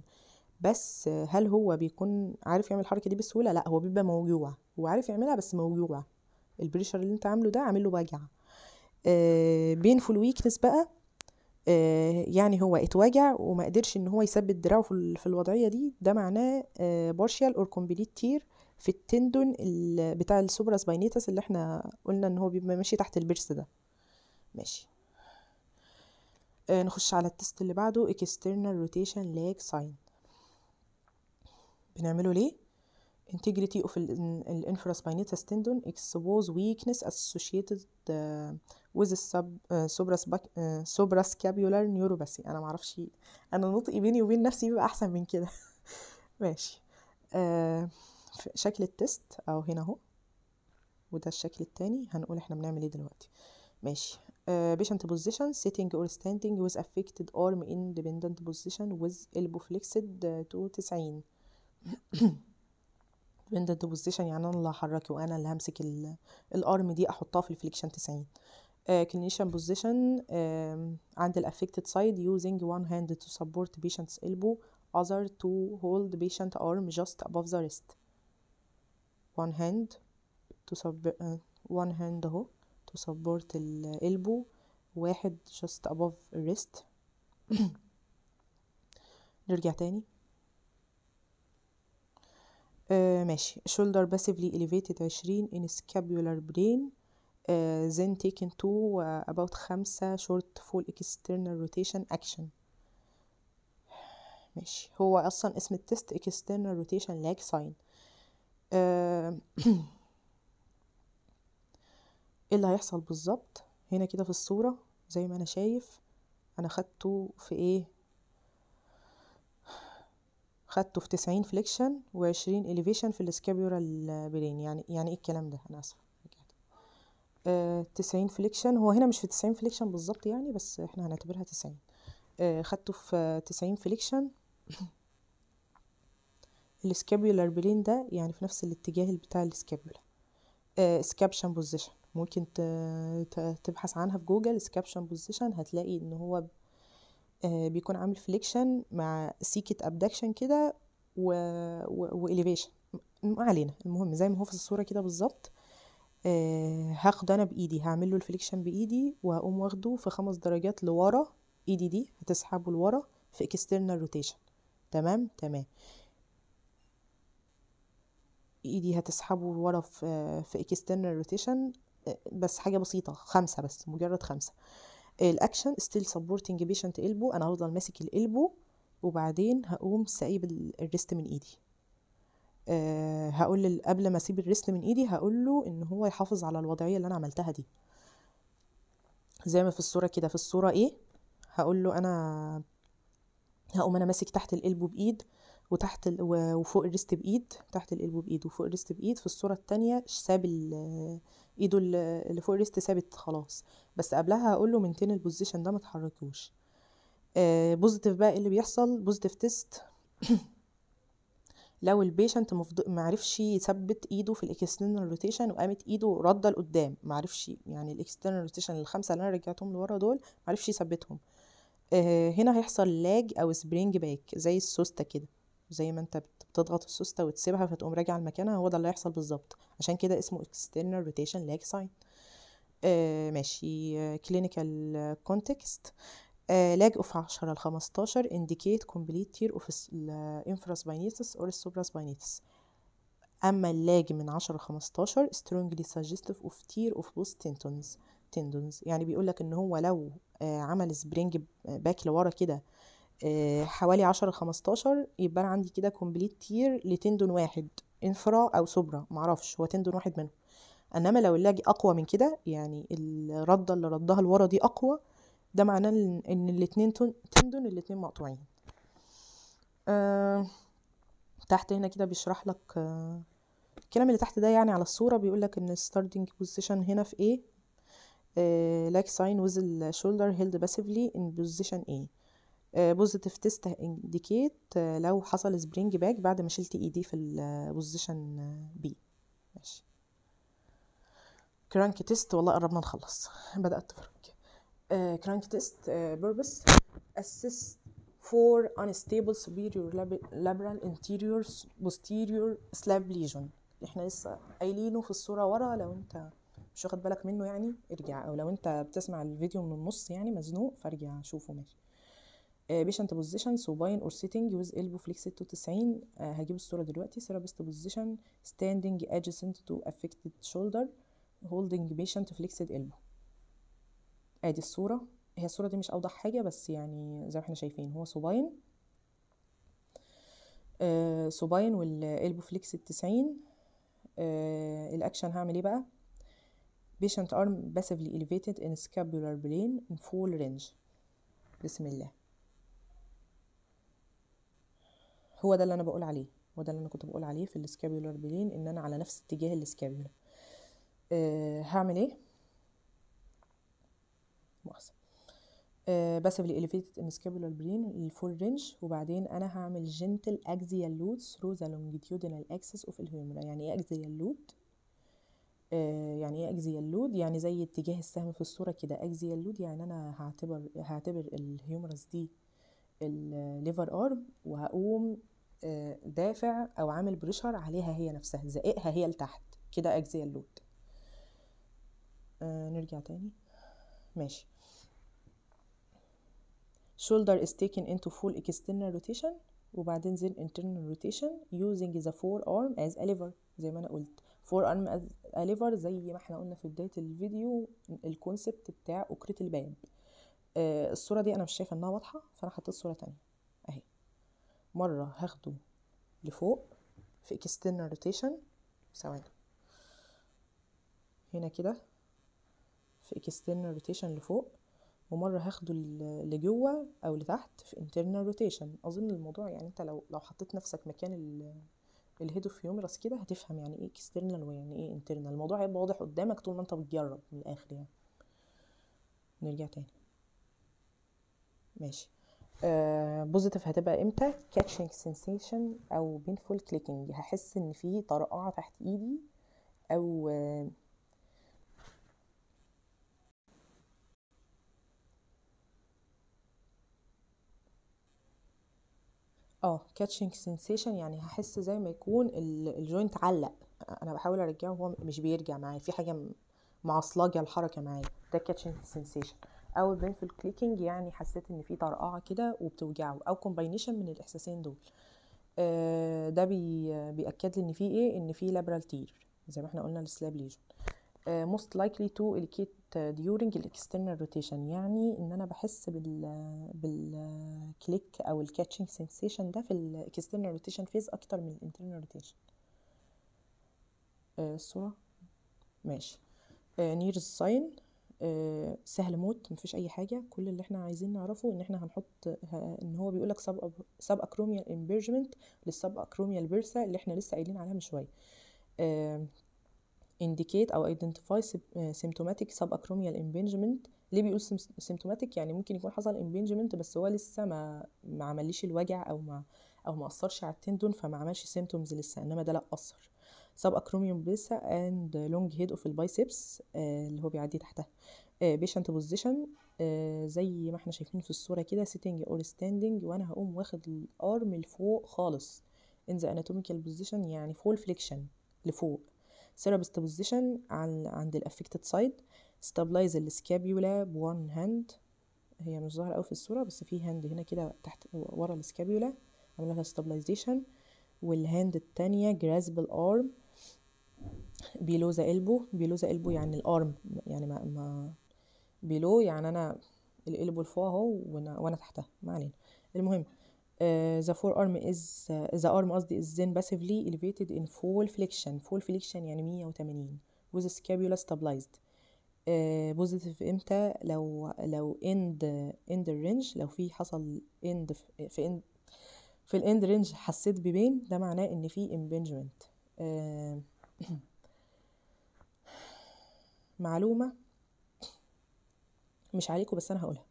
بس هل هو بيكون عارف يعمل الحركه دي بسهوله لا هو بيبقى موجوع هو عارف يعملها بس موجوع البريشر اللي انت عامله ده عامله وجع بينفول آه، ويكنس بقى آه، يعني هو اتوجع وما قدرش ان هو يثبت دراعه في الوضعيه دي ده معناه بارشال اور كومبليت تير في التندون بتاع السوبرا سباينيتس اللي احنا قلنا ان هو بيبقى ماشي تحت البرس ده ماشي آه، نخش على التست اللي بعده external rotation leg sign بنعمله ليه integrity of the infraspinatus tendon expose weakness associated with the sub uh, neuropathy انا معرفش انا نطقي بيني وبين نفسي بيبقى احسن من كده ماشي آه شكل التست اهو هنا اهو وده الشكل التاني هنقول احنا بنعمل ايه دلوقتي ماشي uh, patient position sitting or standing with affected arm in dependent position with elbow flexed to 90 بين ذا بوزيشن يعني انا اللي هحركي وانا اللي همسك الارم دي احطها في الفليكشن 90 كلينيشن بوزيشن عند الافكتد سايد يوزنج وان هاند تو سبورت بيشنتس elbow other to hold patient arm just above the wrist one hand to support آه، one hand اهو to support ال elbow واحد just above wrist (coughs) نرجع تاني آه ماشي shoulder passively elevated عشرين in scapular brain uh, then taken to uh, about خمسة short full external rotation action ماشي هو أصلا اسم التست external rotation lag sign uh, ايه اللي هيحصل بالظبط هنا كده في الصورة زي ما أنا شايف أنا خدته في ايه خدته في 90 فليكشن و20 اليفيشن في السكابيولا بلين يعني يعني ايه الكلام ده انا اسفه آه 90 فليكشن هو هنا مش في 90 فليكشن بالظبط يعني بس احنا هنعتبرها 90 آه خدته في 90 فليكشن (coughs) السكابيولار بلين ده يعني في نفس الاتجاه بتاع السكابيولا آه سكابشن بوزيشن ممكن تبحث عنها في جوجل سكابشن بوزيشن هتلاقي ان هو آه، بيكون عامل فليكشن مع سيكة ابدكشن كده و... و... واليفيشن ما علينا المهم زي ما هو في الصورة كده بالظبط آه هاخده انا بايدي هعمل له الفليكشن بايدي وهقوم واخده في خمس درجات لورا ايدي دي هتسحبه لورا في اكسترنال روتيشن تمام تمام ايدي هتسحبه لورا في في اكسترنال آه، روتيشن بس حاجه بسيطه خمسة بس مجرد خمسة آه الاكشن ستيل سبورتنج بيشنت البو انا هفضل ماسك الالبو وبعدين هقوم سايب الريست من ايدي أه هقول قبل ما اسيب الريست من ايدي هقول له ان هو يحافظ على الوضعيه اللي انا عملتها دي زي ما في الصوره كده في الصوره ايه هقول له انا هقوم انا ماسك تحت الالبو بايد وتحت ال... وفوق الريست بايد تحت الالبو بايد وفوق الريست بايد في الصوره التانية ساب ال... ايده اللي فوق الريست ثابت خلاص بس قبلها هقول له منتين البوزيشن ده ما تحركوش بوزيتيف آه، بقى ايه اللي بيحصل بوزيتيف تيست (coughs) لو البيشنت معرفش يثبت ايده في الاكسترنال روتيشن وقامت ايده رده لقدام معرفش يعني الاكسترنال روتيشن الخمسه اللي انا رجعتهم لورا دول معرفش يثبتهم آه، هنا هيحصل لاج او سبرينج باك زي السوسته كده زي ما انت بتضغط السوسته وتسيبها فتقوم راجعه لمكانها هو ده اللي هيحصل بالظبط عشان كده اسمه external rotation lag sign آه ماشي clinical context lag of 10 ل 15 indicate complete tear of infraspinatus or supraspinatus اما اللاج من 10 ل 15 strongly suggestive of tear of both tendons tendons يعني بيقول لك ان هو لو عمل سبرينج باك لورا كده آه، حوالي 10 15 يبقى انا عندي كده كومبليت تير لتندون واحد انفرا او سوبرا معرفش هو تندون واحد منهم انما لو اللاج اقوى من كده يعني الرده اللي ردها لورا دي اقوى ده معناه ان الاتنين تندون الاتنين مقطوعين أه تحت هنا كده بيشرح لك أه الكلام اللي تحت ده يعني على الصورة بيقول لك ان الستارتنج بوزيشن هنا في ايه أه لاك ساين with the shoulder held passively in position بوزيتيف تيست انديكيت لو حصل سبرينج باك بعد ما شلت ايدي في البوزيشن بي آه، آه، ماشي كرانك تيست والله قربنا نخلص (laughs) بدات تفرج كرانك تيست بيربس اسيست for unstable superior لابرال انتيريور posterior slab lesion احنا لسه قايلينه في الصوره ورا لو انت مش واخد بالك منه يعني ارجع او لو انت بتسمع الفيديو من النص يعني مزنوق فارجع شوفه ماشي بيشنت بوزيشن سوباين اور سيتنج ويز البو فليكس 96 هجيب الصوره دلوقتي سيرابست بوزيشن ستاندنج ادجسنت تو افكتد شولدر هولدنج بيشنت فليكسد البو ادي الصوره هي الصوره دي مش اوضح حاجه بس يعني زي ما احنا شايفين هو سوباين آه سوباين والالبو فليكس 90 آه الاكشن هعمل ايه بقى patient arm passively elevated in scapular plane in full range بسم الله هو ده اللي انا بقول عليه هو ده اللي انا كنت بقول عليه في السكابيولار بلين ان انا على نفس اتجاه السكابيولا أه هعمل ايه مؤاخذه أه في الاليفيتد سكابيولار برين الفول رينج وبعدين انا هعمل جنتل اكزيال لود ثرو ذا لونجيتيودينال اكسس اوف الهيومرا يعني ايه اكزيال آه، لود يعني ايه اكزيال لود يعني زي اتجاه السهم في الصوره كده اكزيال لود يعني انا هعتبر هعتبر الهيومرس دي الليفر ارم وهقوم آه، دافع او عامل بريشر عليها هي نفسها زائقها هي لتحت كده اجزي اللود آه، نرجع تاني ماشي shoulder is taken into full external rotation وبعدين زين internal rotation using the forearm as a lever زي ما انا قلت forearm as a lever زي ما احنا قلنا في بداية الفيديو الكونسبت بتاع أكرة الباب آه، الصوره دي انا مش شايفه انها واضحه فانا حطيت صوره تانية اهي مره هاخده لفوق في external rotation ثواني هنا كده في external rotation لفوق ومره هاخده لجوه او لتحت في internal rotation اظن الموضوع يعني انت لو لو حطيت نفسك مكان الهيد اوف هيومرس كده هتفهم يعني ايه external ويعني ايه internal الموضوع هيبقى واضح قدامك طول ما انت بتجرب من الاخر يعني نرجع تاني ماشي آه، بوزيتيف هتبقى امتى كاتشنج سنسيشن او بينفول كليكنج هحس ان في طرقعه تحت ايدي او اه كاتشنج سنسيشن يعني هحس زي ما يكون الجوينت علق انا بحاول ارجعه وهو مش بيرجع معايا في حاجه معصلجه الحركه معايا ده كاتشنج سنسيشن او في الكليكنج يعني حسيت ان في طرقعه كده وبتوجعه او كومباينيشن من الاحساسين دول آه، ده بي بياكد لي ان في ايه ان في لابرال تير زي ما احنا قلنا السلاب ليجن موست most likely to ديورنج آه، during الاكسترنال روتيشن يعني ان انا بحس بال بالكليك او الكاتشنج سنسيشن ده في الاكسترنال روتيشن فيز اكتر من الانترنال روتيشن الصوره ماشي نير آه، الساين آه، سهل موت مفيش اي حاجه كل اللي احنا عايزين نعرفه ان احنا هنحط ان هو بيقول لك سب اكروميال امبيرجمنت للسب اكروميال بيرسا اللي احنا لسه قايلين عليها من شويه انديكيت آه، او ايدنتيفاي سيمتوماتيك سب اكروميال impingement ليه بيقول سيمتوماتيك يعني ممكن يكون حصل impingement بس هو لسه ما ما عمليش الوجع او ما او ما اثرش على التندون فما عملش سيمتومز لسه انما ده لا اثر سب اكروميوم بليسا اند لونج هيد اوف البايسبس آه، اللي هو بيعدي تحتها بيشنت آه، بوزيشن آه، زي ما احنا شايفين في الصوره كده سيتنج اور ستاندنج وانا هقوم واخد الارم يعني لفوق خالص ان ذا اناتوميكال بوزيشن يعني فول فليكشن لفوق سيرابست بوزيشن عند الافكتد سايد ستابلايز السكابيولا بوان هاند هي مش ظاهره قوي في الصوره بس في هاند هنا كده تحت ورا السكابيولا عملنا لها ستابلايزيشن والهاند التانية جراسبل ارم below the elbow below the elbow يعني الارم يعني ما, ما below يعني انا القلب لفوق اهو وانا, وأنا تحتها ما علينا المهم uh, the forearm is uh, the arm قصدي is then passively elevated in full flexion full flexion يعني 180 with scapula stabilized بوزيتيف uh, امتى لو لو end end range لو في حصل end في end في الاند رينج حسيت ببين ده معناه ان في impingement uh, معلومة مش عليكم بس أنا هقولها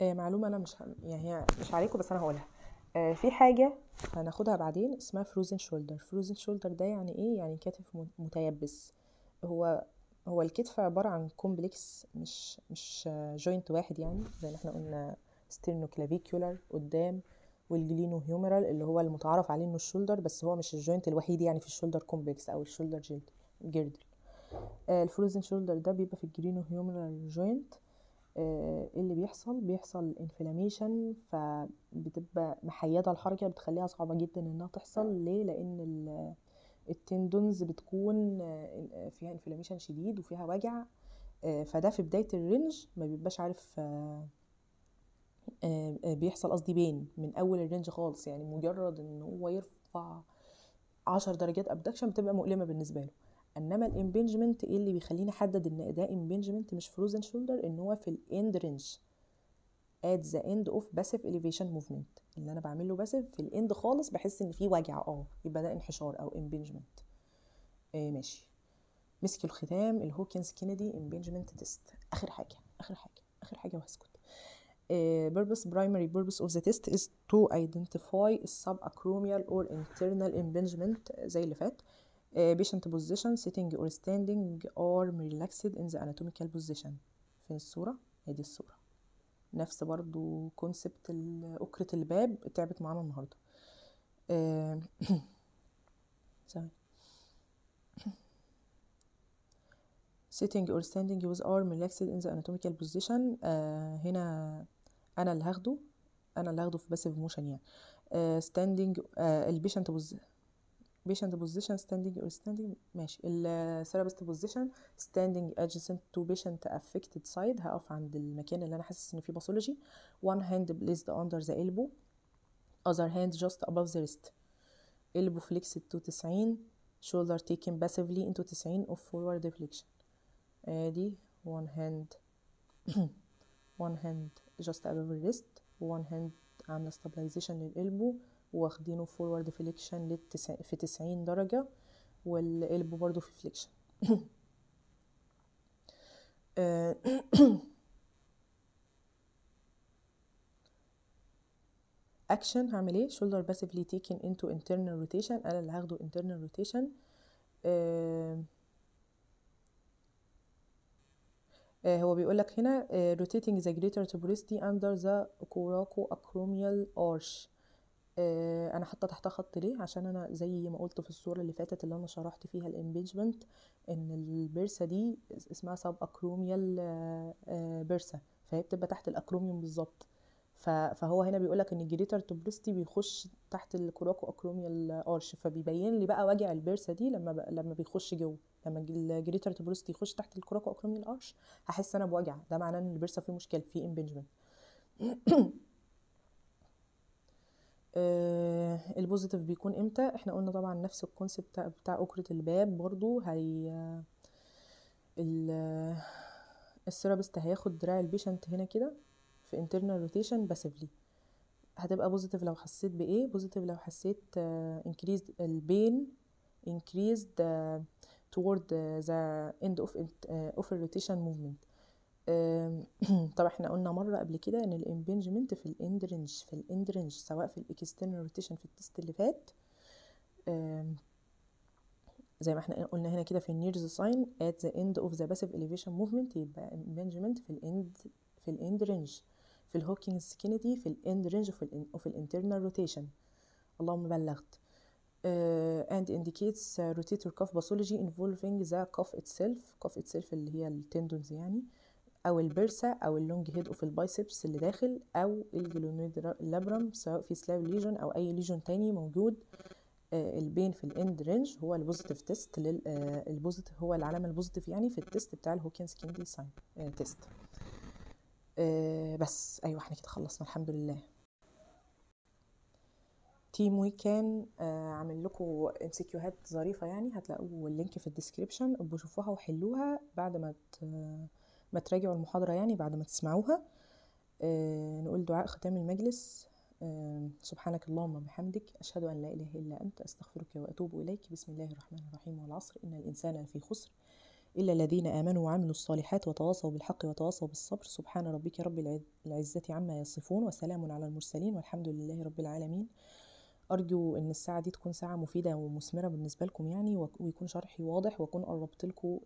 آه معلومة أنا مش يعني مش عليكم بس أنا هقولها آه في حاجة هناخدها بعدين اسمها فروزن شولدر فروزن شولدر ده يعني إيه يعني كتف متيبس هو هو الكتف عبارة عن كومبلكس مش مش جوينت آه، واحد يعني زي ما احنا قلنا ستيرنوكلافيكولار قدام والجلينو هيومرال اللي هو المتعارف عليه انه الشولدر بس هو مش الجوينت الوحيد يعني في الشولدر كومبلكس او الشولدر جيردل آه، الفروزن شولدر ده بيبقى في الجلينو هيومرال جوينت ايه اللي بيحصل بيحصل انفلاميشن فبتبقى محيده الحركه بتخليها صعبه جدا انها تحصل ليه لان آه، التندونز بتكون آه، فيها انفلاميشن شديد وفيها وجع فده في بدايه الرينج ما بيبقاش عارف آه، آه، بيحصل قصدي بين من اول الرينج خالص يعني مجرد ان هو يرفع عشر درجات ابدكشن بتبقى مؤلمه بالنسبه له انما الامبنجمنت ايه اللي بيخليني احدد ان ده امبنجمنت مش فروزن شولدر ان هو في الاند رينج at the end of passive elevation movement اللي انا بعمل له باسيف في الاند خالص بحس ان في وجع اه يبقى ده انحشار او امبنجمنت آه ماشي مسك الختام الهوكنز كينيدي امبنجمنت تيست اخر حاجه اخر حاجه اخر حاجه وهسكت purpose primary purpose of the test is to identify subacromial or internal impingement زي اللي فات patient position sitting or standing arm relaxed in the anatomical position فين الصورة هذه الصورة نفس برضو كونسبت أكرة الباب تعبت معانا النهاردة sitting or standing with arm relaxed in the anatomical position uh, هنا انا اللي هاخده انا اللي هاخده في باسيف موشن يعني ستاندنج البيشنت بيشنت بوزيشن ستاندنج اور ستاندنج ماشي الثيرابيست بوزيشن ستاندنج ادجسنت تو بيشنت افكتد سايد هقف عند المكان اللي انا حاسس ان فيه باثولوجي وان هاند بليسد اندر ذا البو اذر هاند جاست ابوف ذا ريست البو فليكس تو 90 شولدر تيكن باسيفلي انتو 90 اوف فورورد deflection ادي وان هاند وان هاند just above الريست one هاند عامله ستابلايزيشن للقلبه واخدينه فورورد فليكشن للتسع... في 90 درجه والقلب برضو في فليكشن اكشن (coughs) هعمل ايه shoulder passively تيكن into internal rotation انا اللي هاخده internal rotation آه، آه، هو بيقول لك هنا آه، rotating the greater tuberosity under the coracoacromial arch آه، انا حاطه تحت خط ليه عشان انا زي ما قلت في الصوره اللي فاتت اللي انا شرحت فيها الامبيجمنت ان البرسه دي اسمها سب اكروميال بيرسا فهي بتبقى تحت الاكروميوم بالظبط فهو هنا بيقول لك ان الجريتر توبلستي بيخش تحت الكراكو اكروميال ارش فبيبين لي بقى وجع البيرسا دي لما ب... لما بيخش جوه لما الجريتر توبلستي يخش تحت الكراكو اكروميال ارش هحس انا بوجع ده معناه ان البيرسا فيه مشكله فيه امبنجمنت (coughs) آه البوزيتيف بيكون امتى احنا قلنا طبعا نفس الكونسيبت بتاع, اكره الباب برضو هي السيرابست هياخد دراع البيشنت هنا كده في internal rotation passively هتبقى positive لو حسيت بايه positive لو حسيت آه، increased البين increased آه، toward آه، the end of of rotation movement (clears throat) طب احنا قلنا مره قبل كده ان الامبنجمنت في الاندرنج في الاند سواء في الاكسترنال روتيشن في التست اللي فات زي ما احنا قلنا هنا كده في النيرز ساين ات ذا اند اوف ذا باسيف اليفيشن موفمنت يبقى امبنجمنت في الاند في الاند في الهوكينجز كينيدي في الاند رينج وفي الانترنال روتيشن اللهم بلغت uh, and indicates uh, rotator cuff pathology involving the cuff itself cuff itself اللي هي التندونز يعني او البرسا او اللونج هيد اوف البايسبس اللي داخل او الجلونيد لابرام سواء في سلاب ليجون او اي ليجون تاني موجود uh, البين في الاند رينج هو البوزيتيف تيست للبوزيتيف uh, هو العلامه البوزيتيف يعني في التيست بتاع الهوكنز كيندي ساين تيست آه، بس ايوه احنا كده خلصنا الحمد لله تيم كان آه، عامل لكم ام سي ظريفه يعني هتلاقوا اللينك في الديسكريبشن شوفوها وحلوها بعد ما ما تراجعوا المحاضره يعني بعد ما تسمعوها آه، نقول دعاء ختام المجلس سبحانك اللهم وبحمدك اشهد ان لا اله الا انت استغفرك واتوب اليك بسم الله الرحمن الرحيم والعصر ان الانسان في خسر إلا الذين آمنوا وعملوا الصالحات وتواصوا بالحق وتواصوا بالصبر سبحان ربك رب العزة عما يصفون وسلام على المرسلين والحمد لله رب العالمين أرجو إن الساعة دي تكون ساعة مفيدة ومثمرة بالنسبة لكم يعني ويكون شرحي واضح وأكون قربت لكم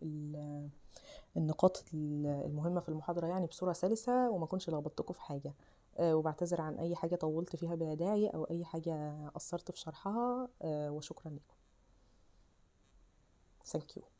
النقاط المهمة في المحاضرة يعني بصورة سلسة وما أكونش لخبطتكم في حاجة آه، وبعتذر عن أي حاجة طولت فيها بلا داعي أو أي حاجة قصرت في شرحها آه، وشكرا لكم Thank you.